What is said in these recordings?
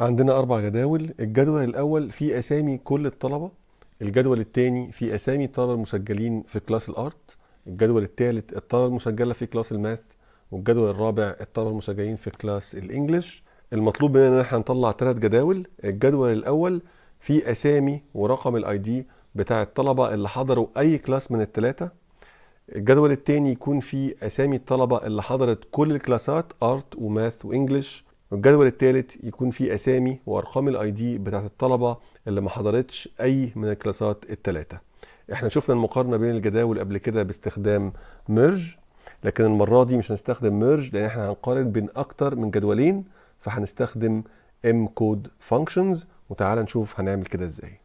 عندنا اربع جداول الجدول الاول فيه اسامي كل الطلبه الجدول الثاني فيه اسامي الطلبه المسجلين في كلاس الارت الجدول الثالث الطلبه المسجله في كلاس الماث والجدول الرابع الطلبه المسجلين في كلاس الانجليش المطلوب مننا ان احنا نطلع ثلاث جداول الجدول الاول فيه اسامي ورقم الاي دي بتاع الطلبه اللي حضروا اي كلاس من الثلاثه الجدول الثاني يكون فيه اسامي الطلبه اللي حضرت كل الكلاسات ارت وماث وانجليش والجدول الثالث يكون فيه اسامي وارقام الاي دي بتاعت الطلبه اللي ما حضرتش اي من الكلاسات الثلاثه احنا شفنا المقارنه بين الجداول قبل كده باستخدام ميرج لكن المره دي مش هنستخدم ميرج لان احنا هنقارن بين اكتر من جدولين فهنستخدم ام كود فانكشنز وتعالى نشوف هنعمل كده ازاي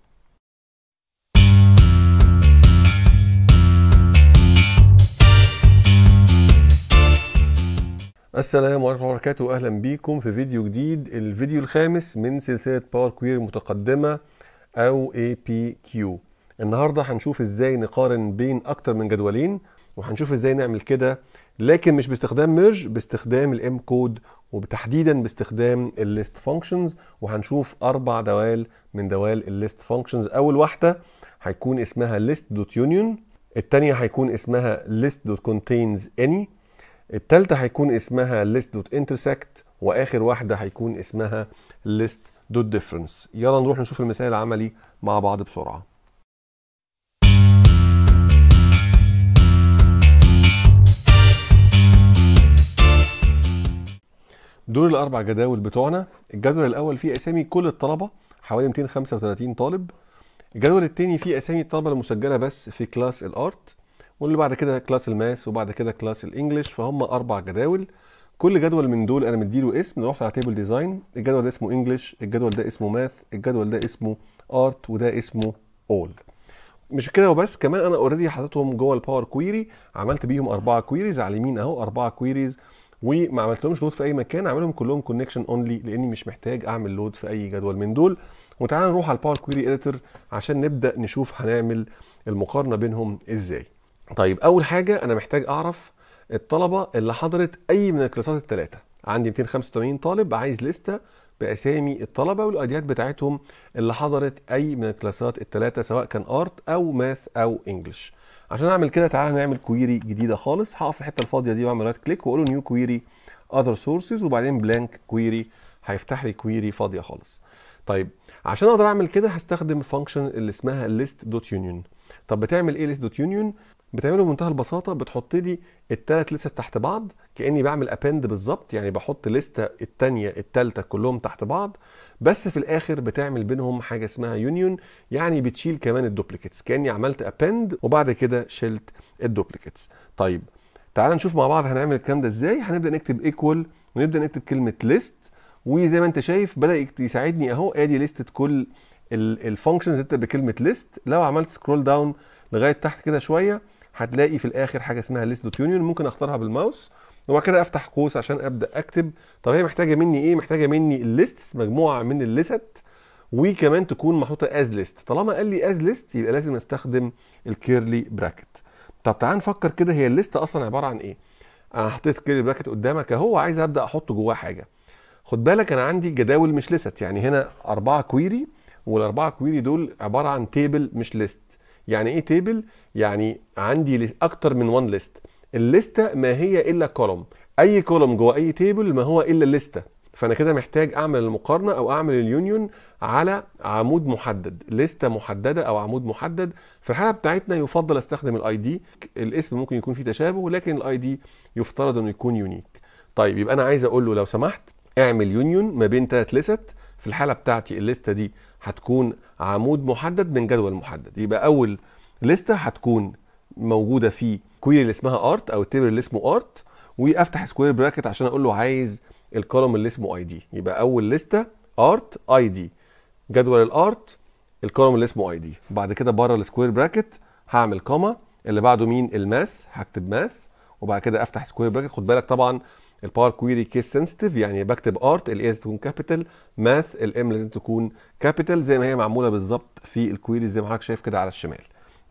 السلام ورحمة الله وبركاته أهلا بيكم في فيديو جديد الفيديو الخامس من سلسلة باور كويري المتقدمة أو APQ النهاردة هنشوف إزاي نقارن بين أكتر من جدولين وهنشوف إزاي نعمل كده لكن مش باستخدام ميرج باستخدام الام كود وتحديدا باستخدام الليست فانكشنز وهنشوف أربع دوال من دوال الليست فانكشنز أول واحدة هيكون اسمها list.union الثانيه هيكون اسمها list.contains any التالتة هيكون اسمها list dot intersect واخر واحدة هيكون اسمها list dot difference يلا نروح نشوف المثال العملي مع بعض بسرعة دول الاربع جداول بتوعنا الجدول الاول فيه اسامي كل الطلبه حوالي 235 طالب الجدول الثاني فيه اسامي الطلبه المسجله بس في كلاس الارت واللي بعد كده كلاس الماس وبعد كده كلاس الانجليش فهم اربع جداول كل جدول من دول انا مديله اسم رحت على تيبل ديزاين الجدول ده اسمه انجليش الجدول ده اسمه ماث الجدول ده اسمه ارت وده اسمه اول مش كده وبس كمان انا اوريدي حاططهم جوه الباور كويري عملت بيهم اربعه كويريز على اليمين اهو اربعه كويريز وما عملتلهمش لود في اي مكان عاملهم كلهم كونكشن اونلي لاني مش محتاج اعمل لود في اي جدول من دول وتعالى نروح على الباور كويري اديتور عشان نبدا نشوف هنعمل المقارنه بينهم ازاي طيب اول حاجه انا محتاج اعرف الطلبه اللي حضرت اي من الكلاسات الثلاثه عندي 285 طالب عايز لسته باسامي الطلبه والاديات بتاعتهم اللي حضرت اي من الكلاسات الثلاثه سواء كان ارت او ماث او انجلش عشان اعمل كده تعالى نعمل كويري جديده خالص هقف في الحته الفاضيه دي واعمل رايت كليك واقول نيو كويري اذر سورسز وبعدين بلانك كويري هيفتح لي كويري فاضيه خالص طيب عشان اقدر اعمل كده هستخدم فانكشن اللي اسمها list.union طب بتعمل ايه list.union بتعمله بمنتهى البساطه بتحط لي الثلاث لسه تحت بعض كاني بعمل ابند بالظبط يعني بحط لسته الثانيه الثالثه كلهم تحت بعض بس في الاخر بتعمل بينهم حاجه اسمها يونيون يعني بتشيل كمان الدوبليكيتس كاني عملت ابند وبعد كده شلت الدوبليكيتس طيب تعال نشوف مع بعض هنعمل الكلام ده ازاي هنبدا نكتب ايكوال ونبدا نكتب كلمه ليست وزي ما انت شايف بدا يساعدني اهو ادي ليست كل الفانكشنز انت بكلمه ليست لو عملت سكرول داون لغايه تحت كده شويه هتلاقي في الاخر حاجه اسمها ليست دوت يونيون ممكن اختارها بالماوس وبعد كده افتح قوس عشان ابدا اكتب طب هي محتاجه مني ايه محتاجه مني الليستس مجموعه من الليست وكمان تكون محطوطه از ليست طالما قال لي از ليست يبقى لازم استخدم الكيرلي براكت طب تعال نفكر كده هي الليست اصلا عباره عن ايه انا حطيت كيرلي براكت قدامك اهو عايز ابدا احط جواه حاجه خد بالك انا عندي جداول مش ليست يعني هنا اربعه كويري والاربعه كويري دول عباره عن تيبل مش ليست يعني ايه تيبل يعني عندي اكتر من وان ليست الليسته ما هي الا كولوم اي كولوم جوه اي تيبل ما هو الا الليسته فانا كده محتاج اعمل المقارنه او اعمل اليونيون على عمود محدد لسته محدده او عمود محدد في الحاله بتاعتنا يفضل استخدم الاي دي الاسم ممكن يكون فيه تشابه لكن الاي دي يفترض انه يكون يونيك طيب يبقى انا عايز اقول له لو سمحت اعمل يونيون ما بين ثلاث لست في الحاله بتاعتي الليسته دي هتكون عمود محدد من جدول محدد يبقى اول لسته هتكون موجوده في كويري اللي اسمها ارت او التيبل اللي اسمه ارت وافتح سكوير براكت عشان اقول له عايز الكولوم اللي اسمه اي دي يبقى اول لسته ارت اي دي جدول الارت الكولوم اللي اسمه اي دي وبعد كده بره السكوير براكت هعمل كوما اللي بعده مين الماث هكتب ماث وبعد كده افتح سكوير براكت خد بالك طبعا الباور كويري كيس سنسيتيف يعني بكتب ارت الاي لازم تكون كابيتال ماث الام لازم تكون كابيتال زي ما هي معموله بالظبط في الكويري زي ما حضرتك شايف كده على الشمال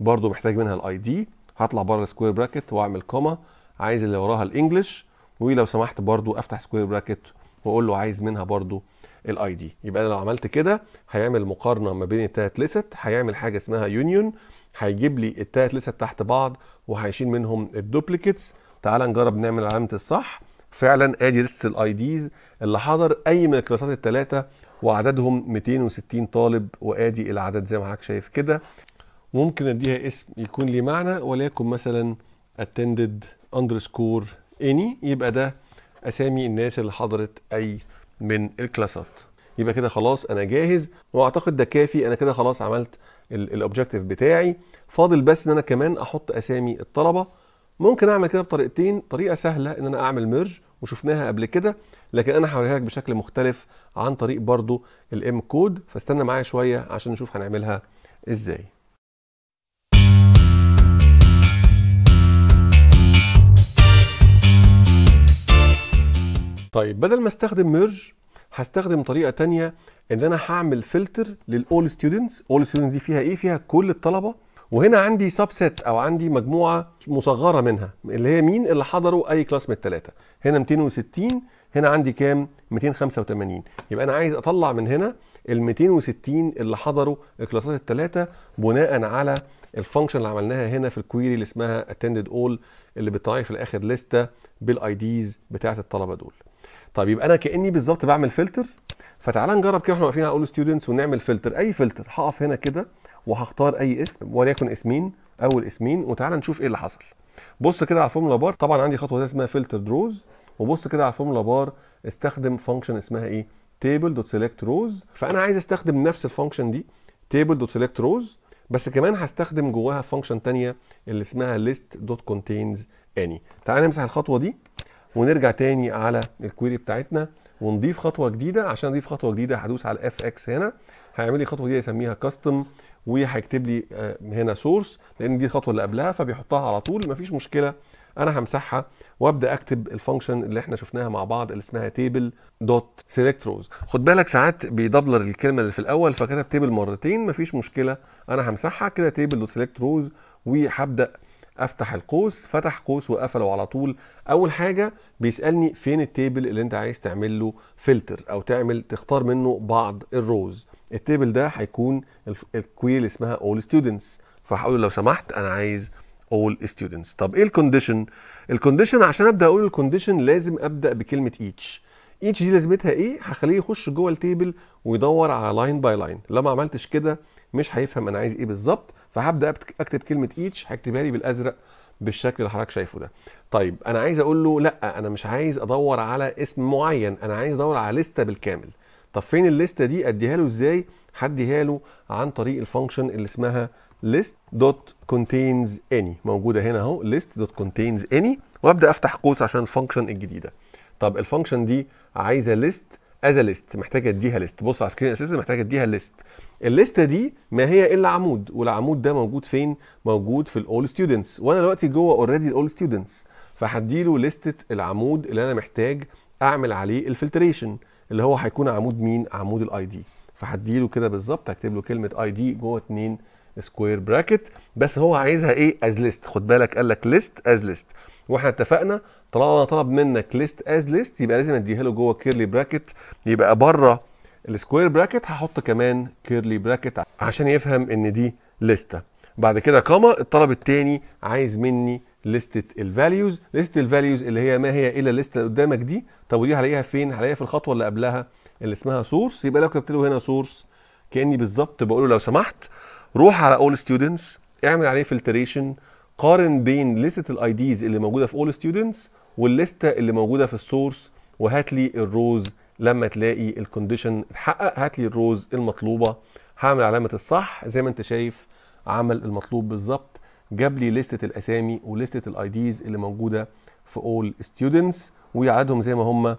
برضو محتاج منها الاي دي هطلع بره السكوير براكت واعمل كوما عايز اللي وراها الانجلش ولو سمحت برضو افتح سكوير براكت واقول له عايز منها برضو الاي دي يبقى انا لو عملت كده هيعمل مقارنه ما بين التلات لست هيعمل حاجه اسمها يونيون هيجيب لي التلات لست تحت بعض وهيشيل منهم الدوبليكيتس تعال نجرب نعمل علامه الصح فعلا ادي لسته الاي ديز اللي حضر اي من الكلاسات الثلاثه وعددهم 260 طالب وادي العدد زي ما حضرتك شايف كده ممكن اديها اسم يكون ليه معنى وليكن مثلا attended underscore any يبقى ده اسامي الناس اللي حضرت اي من الكلاسات يبقى كده خلاص انا جاهز واعتقد ده كافي انا كده خلاص عملت الاوبجكتيف بتاعي فاضل بس ان انا كمان احط اسامي الطلبه ممكن اعمل كده بطريقتين طريقه سهله ان انا اعمل ميرج وشفناها قبل كده لكن انا هوريها لك بشكل مختلف عن طريق برضو الام كود فاستنى معايا شويه عشان نشوف هنعملها ازاي طيب بدل ما استخدم ميرج هستخدم طريقه تانية ان انا هعمل فلتر للاول ستودنتس اول ستودنتس دي فيها ايه فيها كل الطلبه وهنا عندي سبسيت او عندي مجموعه مصغره منها اللي هي مين اللي حضروا اي كلاس من الثلاثه هنا 260 هنا عندي كام 285 يبقى انا عايز اطلع من هنا ال 260 اللي حضروا الكلاسات الثلاثه بناء على الفانكشن اللي عملناها هنا في الكويري اللي اسمها اتندد اول اللي بتراعي في الاخر لسته ديز بتاعه الطلبه دول طيب يبقى انا كاني بالظبط بعمل فلتر فتعالى نجرب كده واحنا واقفين على اول ستودنتس ونعمل فلتر اي فلتر هقف هنا كده وهختار اي اسم وليكن اسمين اول اسمين وتعالى نشوف ايه اللي حصل بص كده على الفورمولا بار طبعا عندي خطوه اسمها فلتر روز وبص كده على الفورمولا بار استخدم فانكشن اسمها ايه تيبل دوت سيلكت روز فانا عايز استخدم نفس الفانكشن دي تيبل دوت سيلكت روز بس كمان هستخدم جواها فانكشن ثانيه اللي اسمها ليست دوت كونتينز اني تعالى نمسح الخطوه دي ونرجع تاني على الكويري بتاعتنا ونضيف خطوه جديده عشان اضيف خطوه جديده هدوس على اف اكس هنا هيعمل لي خطوه جديده يسميها كاستم وهيكتب لي آه، هنا سورس لان دي الخطوه اللي قبلها فبيحطها على طول مفيش مشكله انا همسحها وابدا اكتب الفانكشن اللي احنا شفناها مع بعض اللي اسمها تيبل دوت سيلكت روز خد بالك ساعات بيدبلر الكلمه اللي في الاول فكتب تيبل مرتين مفيش مشكله انا همسحها كده تيبل دوت سيلكت روز وهبدا افتح القوس فتح قوس وقفله على طول اول حاجه بيسالني فين التيبل اللي انت عايز تعمل له فلتر او تعمل تختار منه بعض الروز التيبل ده هيكون الكويري اللي اسمها اول ستودنتس فهقول له لو سمحت انا عايز اول ستودنتس طب ايه الكونديشن الكونديشن عشان ابدا اقول الكونديشن لازم ابدا بكلمه ايتش ايتش دي لازمتها ايه هخليه يخش جوه التيبل ويدور على لاين باي لاين لو ما عملتش كده مش هيفهم انا عايز ايه بالظبط فهبدا اكتب كلمه ايتش هكتبها لي بالازرق بالشكل اللي حضرتك شايفه ده طيب انا عايز اقول له لا انا مش عايز ادور على اسم معين انا عايز ادور على لسته بالكامل طب فين الليسته دي اديها له ازاي هديها له عن طريق الفانكشن اللي اسمها list dot contains any موجوده هنا اهو list dot contains any وابدا افتح قوس عشان الفانكشن الجديده طب الفانكشن دي عايزه list از ليست محتاج اديها ليست بص على سكرين اساسا محتاج اديها ليست الليست دي ما هي الا عمود والعمود ده موجود فين موجود في الاول ستودنتس وانا دلوقتي جوه اوريدي الاول ستودنتس فهدي له ليسته العمود اللي انا محتاج اعمل عليه الفلتريشن اللي هو هيكون عمود مين عمود الاي دي فهدي له كده بالظبط هكتب له كلمه اي دي جوه 2 سكوير براكت بس هو عايزها ايه از ليست خد بالك قال لك ليست از ليست واحنا اتفقنا طالما انا طلب منك ليست از ليست يبقى لازم اديها له جوه كيرلي براكت يبقى بره السكوير براكت هحط كمان كيرلي براكت عشان يفهم ان دي لسته بعد كده كما الطلب الثاني عايز مني لستة الفاليوز لستة الفاليوز اللي هي ما هي الا الليستة اللي قدامك دي طب ودي هلاقيها فين هلاقيها في الخطوه اللي قبلها اللي اسمها سورس يبقى لو كتبت له هنا سورس كاني بالظبط بقول له لو سمحت روح على اول ستودنتس اعمل عليه فلتريشن قارن بين لستة الاي ديز اللي موجوده في اول ستودنتس والليسته اللي موجوده في السورس وهات لي الروز لما تلاقي الكونديشن اتحقق هات لي الروز المطلوبه هعمل علامه الصح زي ما انت شايف عمل المطلوب بالظبط جاب لي لستة الاسامي ولستة الاي ديز اللي موجوده في اول ستودنتس ويعادهم زي ما هم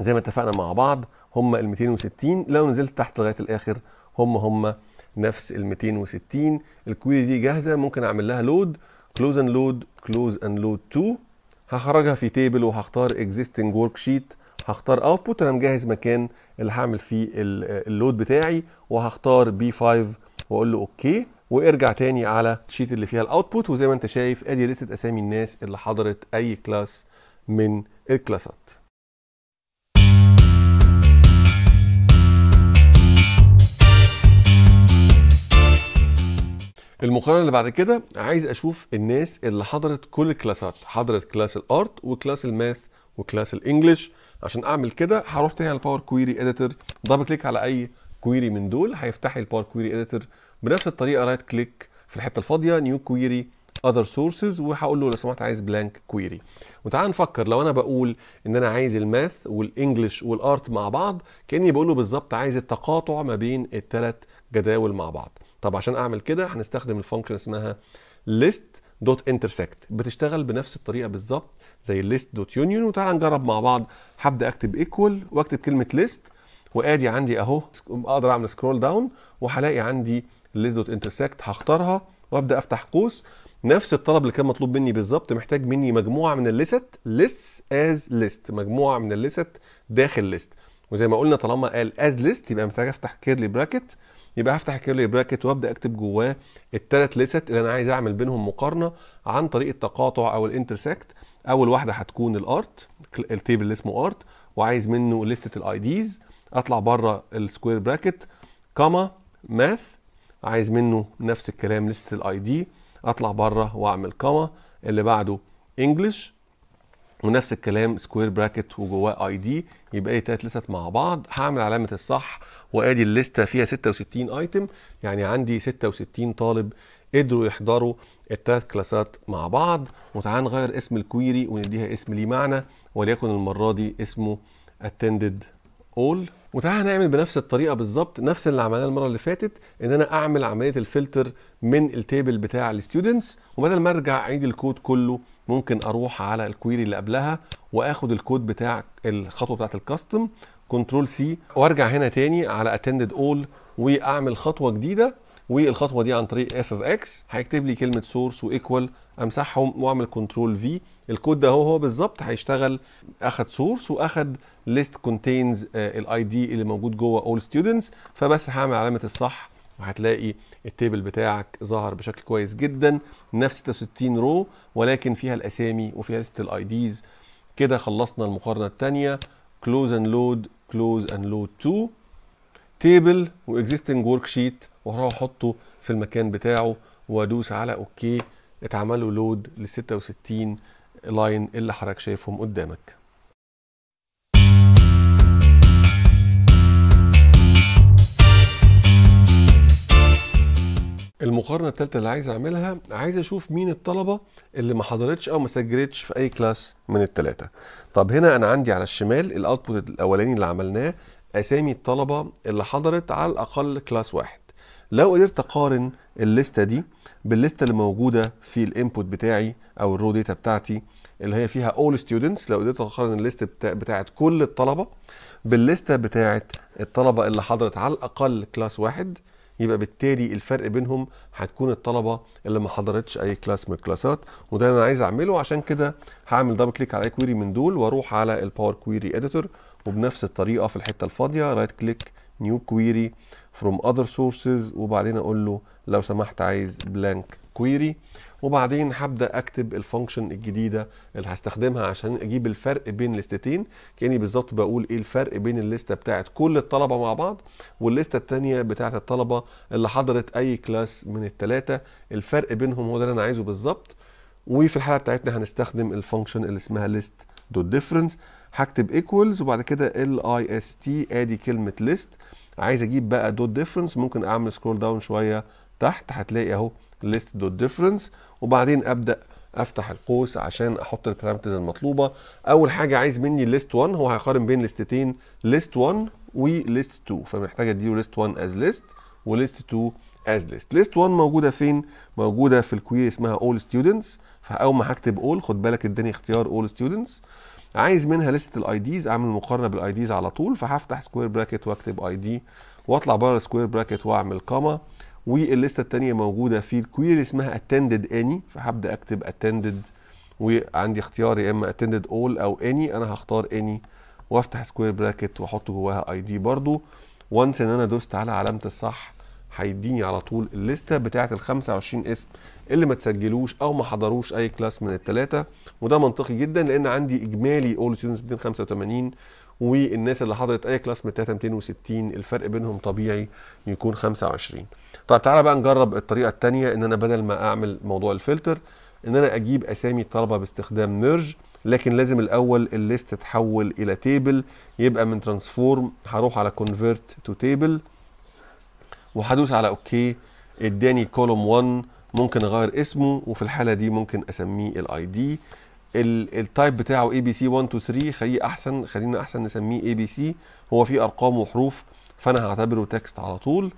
زي ما اتفقنا مع بعض هم ال 260 لو نزلت تحت لغايه الاخر هم هم نفس ال 260 الكويري دي جاهزه ممكن اعمل لها لود كلوز اند لود كلوز اند لود 2 هخرجها في تيبل وهختار اكزيستنج ورك شيت هختار اوتبوت انا مجهز مكان اللي هعمل فيه اللود بتاعي وهختار بي 5 واقول له اوكي وارجع تاني على الشيت اللي فيها الاوتبوت وزي ما انت شايف ادي لسته اسامي الناس اللي حضرت اي كلاس من الكلاسات المقارنه اللي بعد كده عايز اشوف الناس اللي حضرت كل الكلاسات حضرت كلاس الارت وكلاس الماث وكلاس الانجليش عشان اعمل كده هروح تاني على الباور كويري اديتور دبل كليك على اي كويري من دول هيفتح لي الباور كويري اديتور بنفس الطريقه رايت كليك في الحته الفاضيه نيو كويري اذر سورسز وهقول له لو سمحت عايز بلانك كويري وتعال نفكر لو انا بقول ان انا عايز الماث والانجليش والارت مع بعض كاني بقول له بالظبط عايز التقاطع ما بين الثلاث جداول مع بعض طب عشان اعمل كده هنستخدم الفانكشن اسمها ليست دوت انترسكت بتشتغل بنفس الطريقه بالظبط زي الليست دوت يونيون وتعالى نجرب مع بعض هبدا اكتب ايكوال واكتب كلمه ليست وادي عندي اهو اقدر اعمل سكرول داون وهلاقي عندي الليست دوت انترسكت هختارها وابدا افتح قوس نفس الطلب اللي كان مطلوب مني بالظبط محتاج مني مجموعه من الليست ليستس از ليست مجموعه من الليست داخل ليست وزي ما قلنا طالما قال از ليست يبقى محتاج افتح كيرلي براكت يبقى هفتح الكيرلي براكت وابدا اكتب جواه الثلاث ليست اللي انا عايز اعمل بينهم مقارنه عن طريق التقاطع او الانترسكت اول واحده هتكون الارت التيبل اللي اسمه ارت وعايز منه لستة الاي ديز اطلع بره السكوير براكت كاما ماث عايز منه نفس الكلام لستة الاي دي اطلع بره واعمل كاما اللي بعده انجلش ونفس الكلام سكوير براكت وجواه اي دي يبقى ايه تلات لستات مع بعض هعمل علامه الصح وادي الليسته فيها 66 ايتم يعني عندي 66 طالب قدروا يحضروا الثلاث كلاسات مع بعض وتعال نغير اسم الكويري ونديها اسم ليه معنى وليكن المره دي اسمه attended all وتعالى هنعمل بنفس الطريقه بالظبط نفس اللي عملناه المره اللي فاتت ان انا اعمل عمليه الفلتر من التيبل بتاع الستودنتس وبدل ما ارجع اعيد الكود كله ممكن اروح على الكويري اللي قبلها واخد الكود بتاع الخطوه بتاعت الكاستم كنترول سي وارجع هنا تاني على اتندد اول واعمل خطوه جديده والخطوه دي عن طريق اف اوف اكس هيكتب لي كلمه سورس وايكوال امسحهم واعمل كنترول في الكود ده هو هو بالظبط هيشتغل اخد سورس واخد ليست كونتينز الاي دي اللي موجود جوه اول ستودنتس فبس هعمل علامه الصح وهتلاقي التيبل بتاعك ظهر بشكل كويس جدا نفس 66 رو ولكن فيها الاسامي وفيها ليست الاي ديز كده خلصنا المقارنه الثانيه كلوز اند لود كلوز اند لود 2 تيبل واكزيستنج ورك شيت وهروح احطه في المكان بتاعه وادوس على اوكي اتعمل له لود لل 66 لاين اللي حضرتك شايفهم قدامك المقارنه الثالثه اللي عايز اعملها عايز اشوف مين الطلبه اللي ما حضرتش او ما سجلتش في اي كلاس من الثلاثه طب هنا انا عندي على الشمال الاوتبوت الاولاني اللي عملناه اسامي الطلبه اللي حضرت على الاقل كلاس واحد لو قدرت اقارن الليسته دي بالليسته اللي موجوده في الانبوت بتاعي او الرو داتا بتاعتي اللي هي فيها اول ستودنتس لو قدرت اقارن الليست بتاعت كل الطلبه بالليسته بتاعت الطلبه اللي حضرت على الاقل كلاس واحد يبقى بالتالي الفرق بينهم هتكون الطلبه اللي ما حضرتش اي كلاس من الكلاسات وده اللي انا عايز اعمله عشان كده هعمل دبل كليك على اي كويري من دول واروح على الباور كويري اديتور وبنفس الطريقه في الحته الفاضيه رايت كليك نيو كويري فروم اذر سورسز وبعدين اقول له لو سمحت عايز بلانك كويري وبعدين هبدا اكتب الفانكشن الجديده اللي هستخدمها عشان اجيب الفرق بين الليستتين كاني بالظبط بقول ايه الفرق بين الليسته بتاعه كل الطلبه مع بعض والليسته الثانيه بتاعه الطلبه اللي حضرت اي كلاس من الثلاثه الفرق بينهم هو ده اللي انا عايزه بالظبط وفي الحاله بتاعتنا هنستخدم الفانكشن اللي اسمها ليست دوت ديفرنس هكتب ايكوالز وبعد كده ال اي اس تي ادي كلمه ليست عايز اجيب بقى دوت ديفرنس ممكن اعمل سكرول داون شويه تحت هتلاقي اهو list دوت ديفرنس وبعدين ابدا افتح القوس عشان احط البارامترز المطلوبه اول حاجه عايز مني ليست 1 هو هيقارن بين ليستتين ليست 1 وليست 2 فمحتاج اديله ليست 1 از ليست وليست 2 از ليست ليست 1 موجوده فين موجوده في الكويري اسمها اول ستودنتس فاول ما هكتب اول خد بالك اداني اختيار اول ستودنتس عايز منها لسته الاي ديز اعمل مقارنه بالاي ديز على طول فهفتح سكوير براكت واكتب اي دي واطلع بره السكوير براكت واعمل كاما والليسته الثانيه موجوده في الكويري اسمها اتندد اني فهبدا اكتب اتندد وعندي اختيار يا اما اتندد اول او اني انا هختار اني وافتح سكوير براكت واحط جواها اي دي برضو وانس ان انا دوست على علامه الصح هيديني على طول الليسته بتاعه ال 25 اسم اللي ما تسجلوش او ما حضروش اي كلاس من الثلاثه وده منطقي جدا لان عندي اجمالي اول ستودنتس 285 والناس اللي حضرت اي كلاس من 360 260 الفرق بينهم طبيعي يكون 25 طيب تعالى بقى نجرب الطريقه الثانيه ان انا بدل ما اعمل موضوع الفلتر ان انا اجيب اسامي الطلبه باستخدام ميرج لكن لازم الاول الليست تتحول الى تيبل يبقى من ترانسفورم هروح على كونفيرت تو تيبل وهدوس على اوكي اداني كولوم 1 ممكن اغير اسمه وفي الحاله دي ممكن اسميه الاي دي التايب بتاعه اي بي سي 1 2 3 خليه احسن خلينا احسن نسميه اي بي سي هو فيه ارقام وحروف فانا هعتبره تكست على طول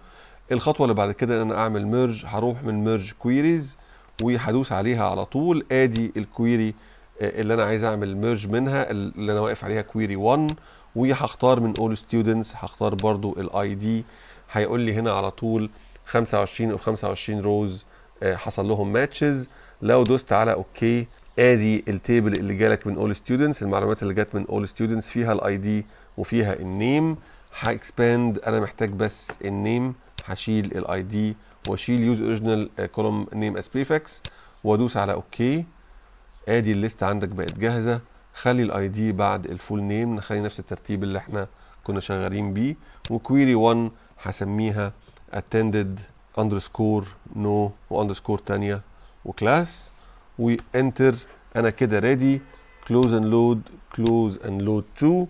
الخطوه اللي بعد كده ان انا اعمل ميرج هروح من ميرج كويريز وهدوس عليها على طول ادي الكويري آه، اللي انا عايز اعمل ميرج منها اللي انا واقف عليها كويري 1 وهختار من اول ستودنتس هختار برضو الاي دي هيقول لي هنا على طول 25 او 25 روز آه، حصل لهم ماتشز لو دوست على اوكي okay ادي التيبل اللي جالك من اول ستودنتس المعلومات اللي جت من اول ستودنتس فيها الاي دي وفيها النيم هاكسباند انا محتاج بس النيم هشيل الاي دي واشيل يوز اوريجينال كولوم نيم اس بريفكس وادوس على اوكي ادي الليست عندك بقت جاهزه خلي الاي دي بعد الفول نيم نخلي نفس الترتيب اللي احنا كنا شغالين بيه وكويري 1 هسميها attended underscore no واندرسكور تانية وكلاس وانتر انا كده ريدي كلوز اند لود كلوز اند لود 2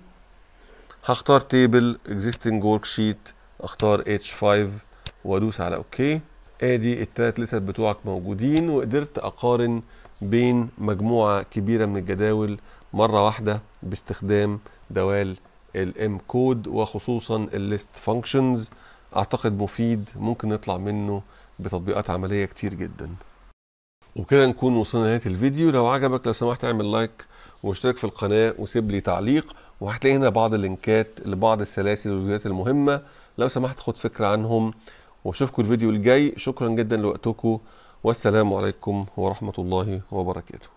هختار تيبل اكزيستنج ورك شيت اختار اتش 5 وادوس على اوكي ادي الثلاث لسات بتوعك موجودين وقدرت اقارن بين مجموعه كبيره من الجداول مره واحده باستخدام دوال الام كود وخصوصا الليست فانكشنز اعتقد مفيد ممكن نطلع منه بتطبيقات عمليه كتير جدا وبكده نكون وصلنا لنهايه الفيديو لو عجبك لو سمحت اعمل لايك واشترك في القناه وسيب لي تعليق وهتلاقي هنا بعض اللينكات لبعض السلاسل والفيديوهات المهمه لو سمحت خد فكره عنهم واشوفكم الفيديو الجاي شكرا جدا لوقتكم والسلام عليكم ورحمه الله وبركاته